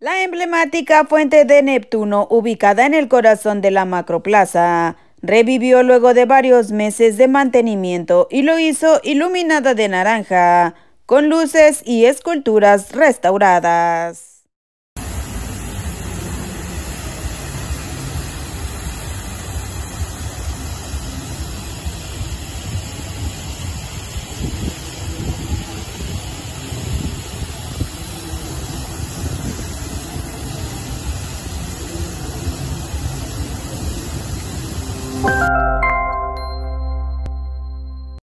La emblemática fuente de Neptuno, ubicada en el corazón de la macroplaza, revivió luego de varios meses de mantenimiento y lo hizo iluminada de naranja, con luces y esculturas restauradas.